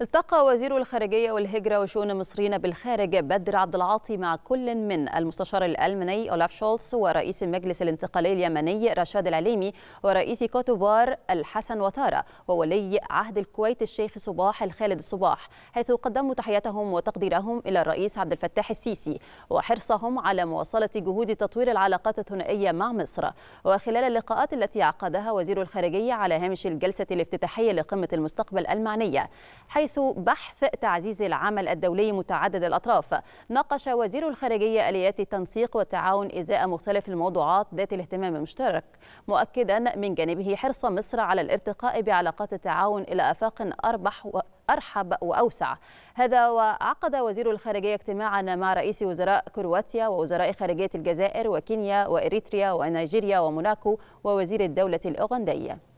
التقى وزير الخارجية والهجرة وشؤون المصريين بالخارج بدر عبد العاطي مع كل من المستشار الألماني أولاف شولتس ورئيس المجلس الانتقالي اليمني رشاد العليمي ورئيس كوتوفار الحسن وتارا وولي عهد الكويت الشيخ صباح الخالد الصباح حيث قدموا تحياتهم وتقديرهم إلى الرئيس عبد الفتاح السيسي وحرصهم على مواصلة جهود تطوير العلاقات الثنائية مع مصر وخلال اللقاءات التي عقدها وزير الخارجية على هامش الجلسة الافتتاحية لقمة المستقبل المعنية حيث حيث بحث تعزيز العمل الدولي متعدد الأطراف ناقش وزير الخارجية آليات التنسيق والتعاون إزاء مختلف الموضوعات ذات الاهتمام المشترك مؤكدا من جانبه حرص مصر على الارتقاء بعلاقات التعاون إلى آفاق أربح و أرحب وأوسع هذا وعقد وزير الخارجية اجتماعا مع رئيس وزراء كرواتيا ووزراء خارجية الجزائر وكينيا وإريتريا ونيجيريا وموناكو ووزير الدولة الأوغندية